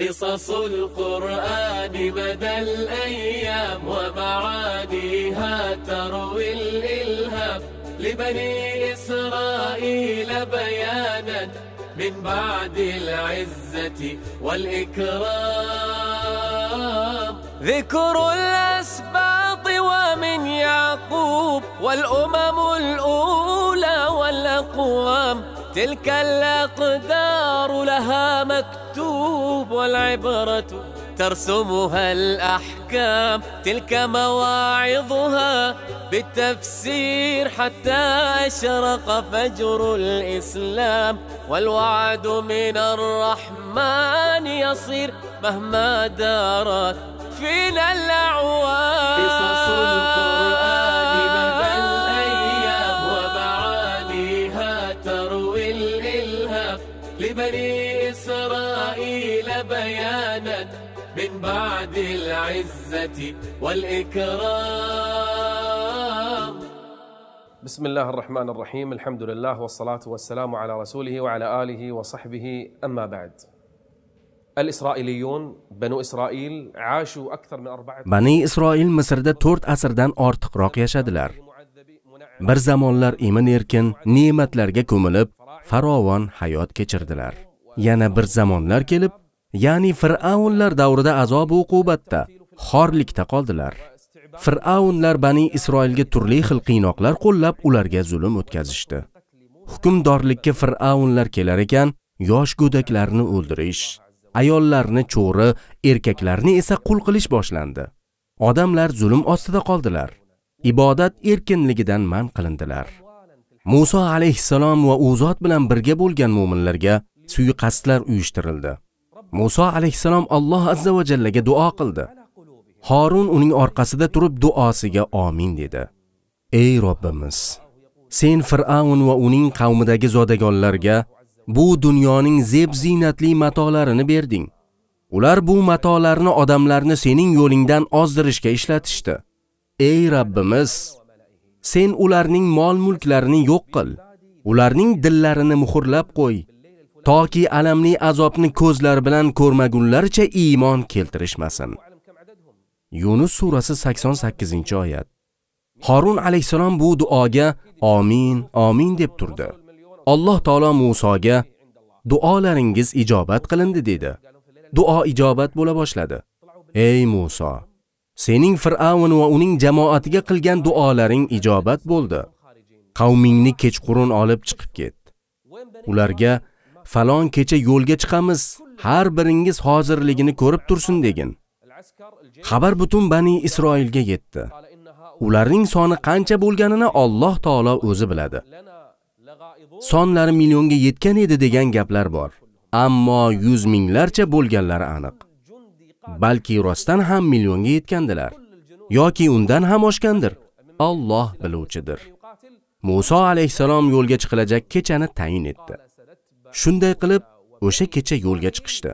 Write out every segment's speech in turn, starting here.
قصص القرآن مدى الأيام ومعانيها تروي الإلهام لبني إسرائيل بيانا من بعد العزة والإكرام ذكر الأسباط ومن يعقوب والأمم الأولى والأقوام تلك الأقدار لها مكتوب والعبرة ترسمها الأحكام تلك مواعظها بالتفسير حتى أشرق فجر الإسلام والوعد من الرحمن يصير مهما دارت فينا الأعوام لبني إسرائيل بيانا من بعد العزة والإكرام بسم الله الرحمن الرحيم الحمد لله والصلاة والسلام على رسوله وعلى آله وصحبه أما بعد الإسرائيليون بنو إسرائيل عاشوا أكثر من أربعة بني إسرائيل مصر ده تورت أسر دان أرتق راقيا شادلار بر زمانلار إيمان إركن نيمتلارجا كوملب farovon hayot kechirdilar yana bir zamonlar kelib ya'ni fir'avnlar davrida azob uqubatda xorlikda qoldilar fir'avnlar bani isroilga turli xil qiynoqlar qo'llab ularga zulm o'tkazishdi hukmdorlikka fir'avnlar kelar ekan yosh go'daklarni o'ldirish ayollarni cho'ri erkaklarni esa qul qilish boshlandi odamlar zulm ostida qoldilar ibodat erkinligidan man qilindilar Musa alayhissalom va O'zot bilan birga bo'lgan mu'minlarga suiqasdlar uyushtirildi. Musa alayhissalom Alloh azza va jallaga duo qildi. Harun uning orqasida turib duosiga amin dedi. Ey Robbimiz, sen Fir'aun va uning qavmidagi zodagonlarga bu dunyoning zeb zinatli matolarini berding. Ular bu matolarni odamlarni sening yo'lingdan ozdirishga ishlatishdi. Ey Robbimiz, sen ularning mol-mulklarini yo'q qil, ularning dillarini muhrlab qo'y, toki alamli azobni ko'zlar bilan ko'rmagunlarcha iymon keltirishmasin. Yunus surasi 88-oyat. Harun alayhisalom bu duoga amin, amin deb turdi. Alloh taolo Musoga duolaringiz ijobat qilindi dedi. Duo ijobat bo'la boshladi. Ey Musa, sening fir'avn va uning jamoatiga qilgan duolaring ijobat bo'ldi qavmingni kechqurun olib chiqib ket ularga falon kecha yo'lga chiqamiz har biringiz hozirligini ko'rib tursin degin xabar butun bani isroilga yetdi ularning soni qancha bo'lganini Alloh taolo o'zi biladi sonlari millionga yetgan edi degan gaplar bor ammo 100 minglarcha bo'lganlari aniq balki rostdan ham millionga yetgandilar yoki undan ham oshgandir Alloh biluvchidir Musa alayhisalom yo'lga chiqilajak kechani tayin etdi shunday qilib o'sha kecha yo'lga chiqishdi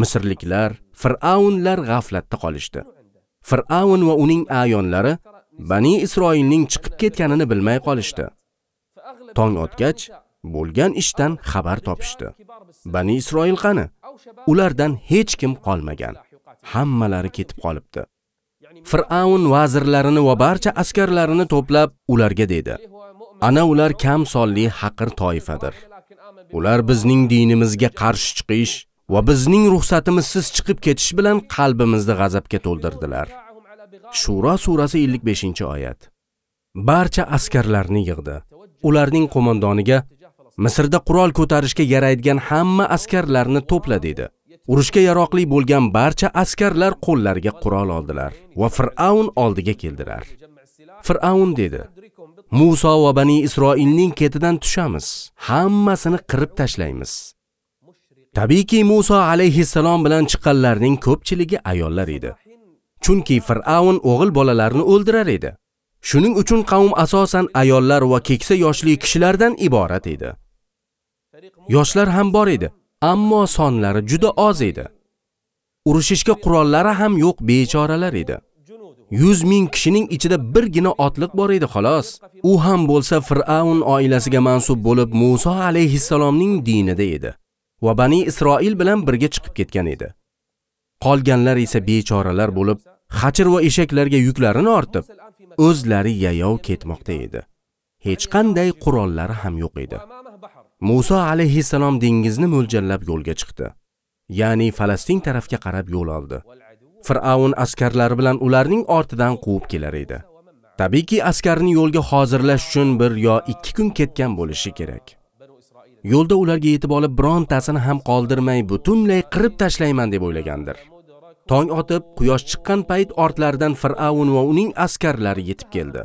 misrliklar fir'avnlar g'aflatda qolishdi fir'avn va uning ayonlari bani isroilning chiqib ketganini bilmay qolishdi tong otgach bo'lgan ishdan xabar topishdi bani isroil qani ulardan hech kim qolmagan. Hammalari ketib qolibdi. Fir'aun vazirlarini va barcha askarlarini to'plab ularga dedi: "Ana ular kam sonli haqir toifadir. Ular bizning dinimizga qarshi chiqish va bizning ruxsatimizsiz chiqib ketish bilan qalbimizni g'azabga to'ldirdilar." Shura surasi 55-oyat. Barcha askarlarni yig'di. Ularning qo'mondoniga misrda qurol ko'tarishga yaraydigan hamma askarlarni to'pla dedi urushga yaroqli bo'lgan barcha askarlar qo'llariga qurol oldilar va Fir'aun oldiga keldilar Fir'aun dedi "Musa va bani isroilning ketidan tushamiz hammasini qirib tashlaymiz tabiiyki Musa alayhi salom bilan chiqqanlarning ko'pchiligi ayollar edi chunki Fir'aun o'g'il bolalarni o'ldirar edi shuning uchun qavm asosan ayollar va keksa yoshli kishilardan iborat edi yoshlar ham bor edi ammo sonlari juda oz edi urushishga qurollari ham yo'q bechoralar edi 100 ming kishining ichida birgina otliq bor edi xolos u ham bo'lsa Fir'aun oilasiga mansub bo'lib Musa alayhissalomning dinida edi va bani Isroil bilan birga chiqib ketgan edi qolganlar esa bechoralar bo'lib xachir va eshaklarga yuklarini ortib o'zlari yayov ketmoqda edi hech qanday qurollari ham yo'q edi Musa alayhissalom dengizni mo'ljallab yo'lga chiqdi. Ya'ni Falastin tarafga qarab yo'l oldi. Fir'aun askarlari bilan ularning ortidan quvib kelar edi. Tabiiyki, askarni yo'lga hozirlash uchun bir yo 2 kun ketgan bo'lishi kerak. Yo'lda ularga yetib olib, birontasini ham qoldirmay, butunlay qirib tashlayman deb o'ylagandir. Tong otib, quyosh chiqqan payt ortlaridan Fir'aun va uning askarlari yetib keldi.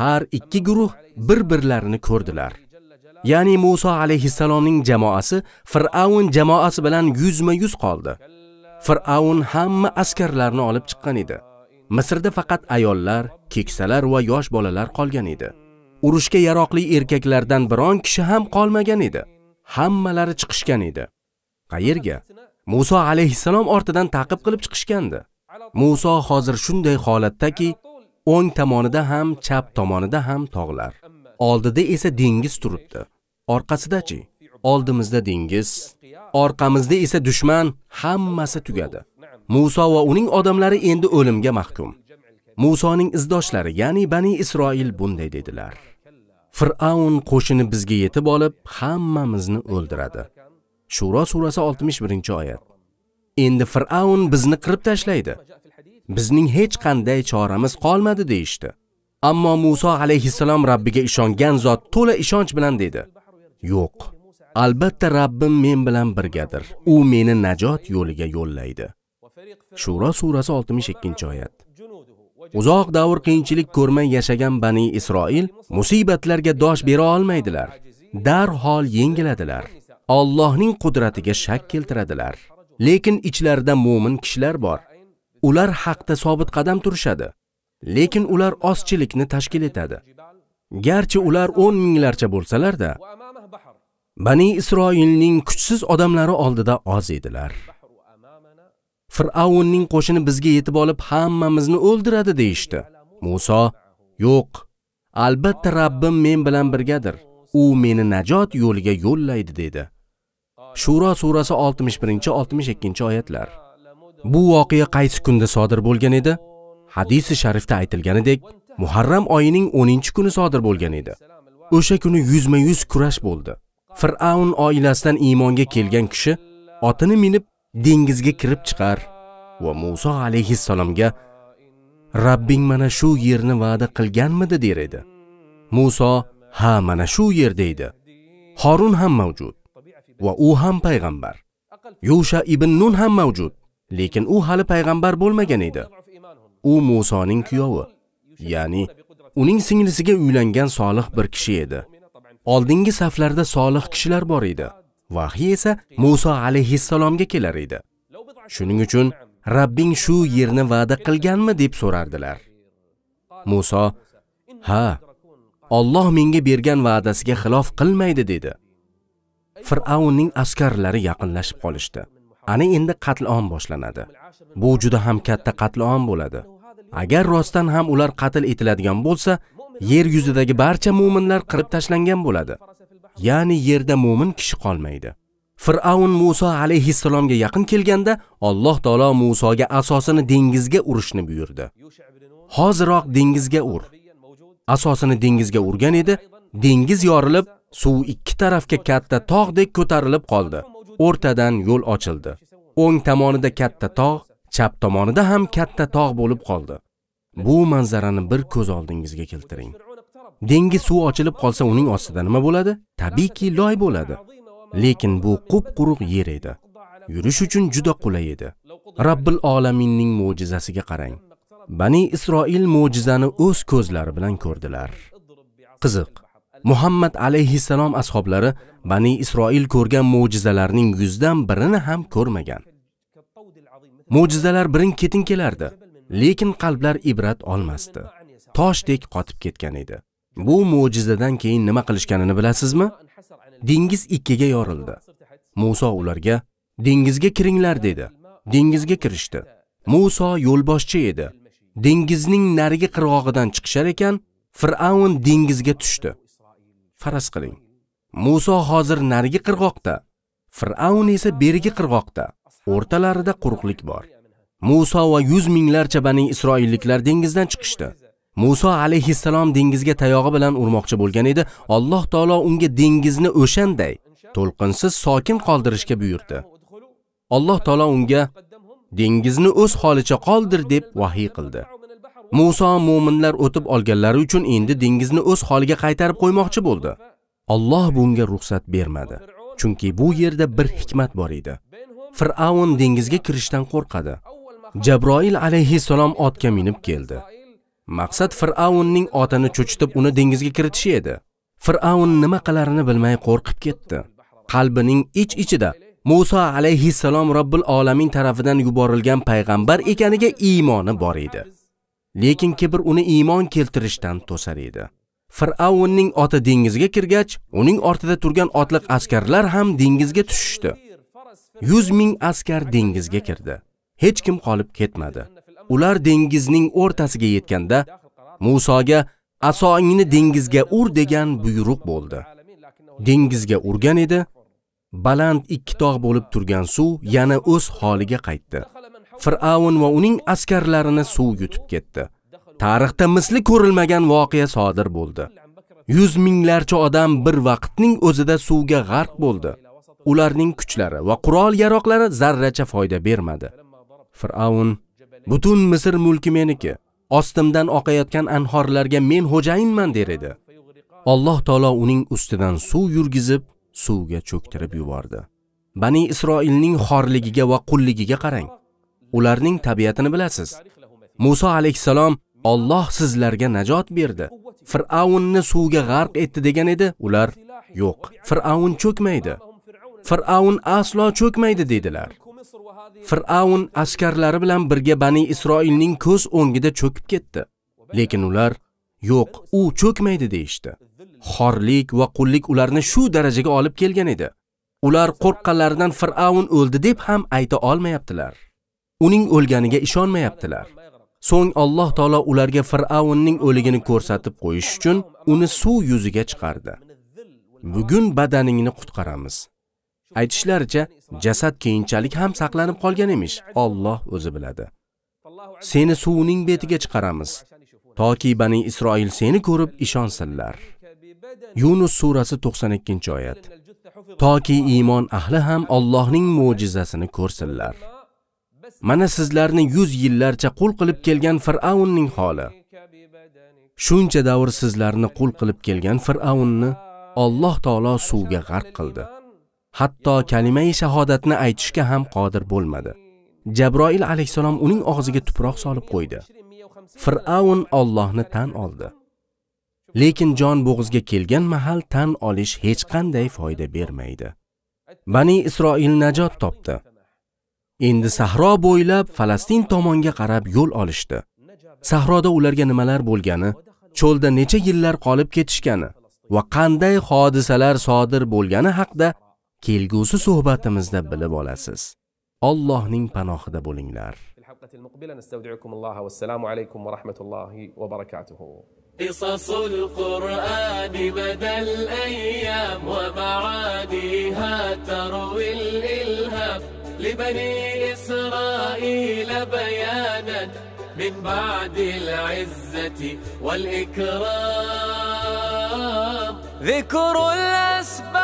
Har ikki guruh bir-birlarini ko'rdilar. ya'ni Musa alayhissalomning jamoasi Fir'aun jamoasi bilan yuzma-yuz qoldi. Fir'aun hamma askarlarni olib chiqqan edi. Misrda faqat ayollar, keksalar va yosh bolalar qolgan edi. Urushga yaroqli erkaklardan biron kishi ham qolmagan edi. Hammalari chiqishgan edi. Qayerga? Musa alayhissalom ortidan ta'qib qilib chiqishgandi. Musa hozir shunday holatdaki, o'ng tomonida ham, chap tomonida ham tog'lar, oldida esa dengiz turibdi. orqasidachi oldimizda dengiz orqamizda esa dushman hammasi tugadi muso va uning odamlari endi o'limga mahkum Musoning izdoshlari ya'ni Bani Isroil bunday dedilar Fir'aun qo'shini bizga yetib olib hammamizni o'ldiradi Shuro surasi 61-oyat Endi Fir'aun bizni qirib tashlaydi bizning hech qanday choramiz qolmadi deyishdi. Ammo muso alayhissalom Rabbiga ishongan zot to'la ishonch bilan dedi: yo'q albatta rabbim men bilan birgadir u meni najot yo'liga yo'llaydi shuro surasi 62 oyat uzoq davr qiyinchilik ko'rmay yashagan bani isroil musibatlarga dosh bera olmaydilar darhol yengiladilar Allohning qudratiga shak keltiradilar lekin ichlarida mo'min kishilar bor ular haqda sobit qadam turishadi lekin ular ozchilikni tashkil etadi garchi ular 10 minglarcha bo'lsalar-da, bani isroilning kuchsiz odamlari oldida oz edilar fir'avnning qo'shini bizga yetib olib hammamizni o'ldiradi deyishdi muso yo'q albatta rabbim men bilan birgadir u meni najot yo'liga yo'llaydi dedi shuro surasi 61-62 oyatlar bu voqea qaysi kunda sodir bo'lgan edi hadisi sharifda aytilganidek muharram oyining 10 kuni sodir bo'lgan edi o'sha kuni yuzma yuz kurash bo'ldi Fir'aun oilasidan iymonga kelgan kishi otini minib dengizga kirib chiqar va Musa alayhissalomga Rabbing mana shu yerni va'da qilganmidi der edi. Musa ha mana shu yer deydi. Harun ham mavjud va u ham payg'ambar. Yusha ibn Nun ham mavjud, lekin u hali payg'ambar bo'lmagan edi. U Musoning kuyovi, ya'ni uning singlisiga uylangan solih bir kishi edi. oldingi saflarda solih kishilar bor edi vahiy esa Musa alayhissalomga kelar edi shuning uchun Rabbing shu yerni va'da qilganmi deb so'rardilar Musa ha Alloh menga bergan va'dasiga xilof qilmaydi dedi Fir'avnning askarlari yaqinlashib qolishdi ana endi qatlom boshlanadi bu juda ham katta qatlom bo'ladi agar rostdan ham ular qatl etiladigan bo'lsa yer yuzidagi barcha mu'minlar qirib tashlangan bo'ladi. Ya'ni yerda mu'min kishi qolmaydi. Fir'aun Musa alayhissalomga yaqin kelganda Alloh taolo Musoga asosini dengizga urishni buyurdi. Hoziroq dengizga ur. Asosini dengizga urgan edi, dengiz yorilib, suv ikki tarafga katta tog'dek ko'tarilib qoldi. O'rtadan yo'l ochildi. O'ng tomonida katta tog', chap tomonida ham katta tog' bo'lib qoldi. bu manzarani bir ko'z oldingizga keltiring dengiz suvi ochilib qolsa uning ostida nima bo'ladi tabiiyki loy bo'ladi lekin bu qup quruq yer edi yurish uchun juda qulay edi robbil olaminning mo'jizasiga qarang bani isroil mo'jizani o'z ko'zlari bilan ko'rdilar qiziq muhammad alayhissalom ashoblari bani isroil ko'rgan mo'jizalarning yuzdan birini ham ko'rmagan mo'jizalar birin ketin kelardi lekin qalblar ibrat olmasdi toshdek qotib ketgan edi bu mo'jizadan keyin nima qilishganini bilasizmi dengiz ikkiga yorildi muso ularga dengizga kiringlar dedi dengizga kirishdi muso yo'lboshchi edi dengizning narigi qirg'og'idan chiqishar ekan fir'avn dengizga tushdi faraz qiling muso hozir narigi qirg'oqda fir'avn esa berigi qirg'oqda o'rtalarida quruqlik bor Musa va 100 minglarcha bani Isroilliklar dengizdan chiqishdi. Musa alayhissalom dengizga tayog'i bilan urmoqchi bo'lgan edi. Alloh taolo unga dengizni o'shanday to'lqinsiz sokin qoldirishga buyurdi. Alloh taolo unga dengizni o'z holicha qoldir deb vahiy qildi. Musa mu'minlar o'tib olganlari uchun endi dengizni o'z holiga qaytarib qo'ymoqchi bo'ldi. Alloh bunga ruxsat bermadi, chunki bu yerda bir hikmat bor edi. Fir'aun dengizga kirishdan qo'rqadi. Jabroil alayhissalom otga minib keldi. Maqsad Fir'aunning otini cho'chitib uni dengizga kiritish edi. Fir'aun nima qilarini bilmay qo'rqib ketdi. Qalbining ich-ichida Musa alayhissalom Robbul olamin tarafidan yuborilgan payg'ambar ekaniga iymoni bor edi. Lekin kibr uni iymon keltirishdan to'sar edi. Fir'avnning oti dengizga kirgach, uning ortida turgan otliq askarlar ham dengizga tushishdi. 100 ming askar dengizga kirdi. hech kim qolib ketmadi. Ular dengizning o'rtasiga yetganda Musoga asoingni dengizga ur degan buyruq bo'ldi. Dengizga urgan edi, baland ikki tog' bo'lib turgan suv yana o'z holiga qaytdi. Fir'avn va uning askarlarini suv yutib ketdi. Tarixda misli ko'rilmagan voqea sodir bo'ldi. 100 minglarcha odam bir vaqtning o'zida suvga g'arq bo'ldi. Ularning kuchlari va qurol-yaroqlari zarracha foyda bermadi. Fir'aun: butun misr mulki meniki ostimdan oqayotgan anhorlarga men xo'jayinman der edi alloh taolo uning ustidan suv yurgizib suvga cho'ktirib yubordi bani isroilning xorligiga va qulligiga qarang ularning tabiatini bilasiz Musa alayhissalom Alloh sizlarga najot berdi. Fir'aunni suvga g'arq etdi degan edi, ular yo'q. Fir'aun cho'kmaydi. Fir'aun aslo cho'kmaydi dedilar. Fir'aun askarlari bilan birga bani isroilning ko'z o'ngida cho'kib ketdi lekin ular yo'q u cho'kmaydi deishdi. xorlik va qullik ularni shu darajaga olib kelgan edi ular qo'rqqanlaridan Fir'aun o'ldi deb ham ayta olmayaptilar uning o'lganiga ishonmayaptilar so'ng alloh taolo ularga Fir'aunning o'ligini ko'rsatib qo'yish uchun uni suv yuziga chiqardi bugun badaningni qutqaramiz Aytishlaricha jasad keyinchalik ham saqlanib qolgan emish. Alloh o'zi biladi. Seni suvning betiga chiqaramiz, toki Bani Isroil seni ko'rib ishonsinlar. Yunus surasi 92-oyat. Toki iymon ahli ham Allohning mo'jizasini ko'rsinlar. Mana sizlarni 100 yillarcha qul qilib kelgan Fir'avnning holi. Shuncha davr sizlarni qul qilib kelgan Fir'avnni Alloh taolo suvga g'arq qildi. hatto kalimai shahodatni aytishga ham qodir bo'lmadi jabroil alayhissalom uning og'ziga tuproq solib qo'ydi fir'avn Allohni tan oldi lekin jon bo'g'izga kelgan mahal tan olish hech qanday foyda bermaydi bani isroil najot topdi endi sahro bo'ylab falastin tomonga qarab yo'l olishdi sahroda ularga nimalar bo'lgani cho'lda necha yillar qolib ketishgani va qanday hodisalar sodir bo'lgani haqida kelgusi suhbatimizda bilib olasiz allohning panohida bo'linglar قصص القرآن مدى الأيام وبعاديها تروي الإلهام لبني إسرائيل بيانا من بعد العزة والإكرام ذكر الأسباب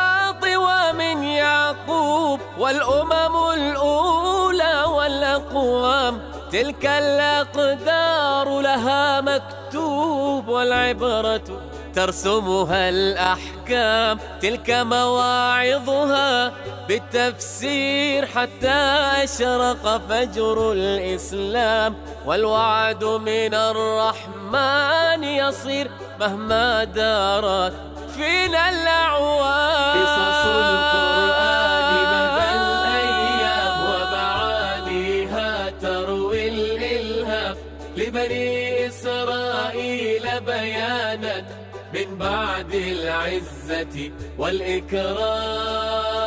من يعقوب والأمم الأولى والأقوام تلك الأقدار لها مكتوب والعبرة ترسمها الأحكام تلك مواعظها بالتفسير حتى أشرق فجر الإسلام والوعد من الرحمن يصير مهما دارت فينا الأعوام قصص القرآن مدى الأيام ومعانيها تروي الإلهام لبني إسرائيل بيانا من بعد العزة والإكرام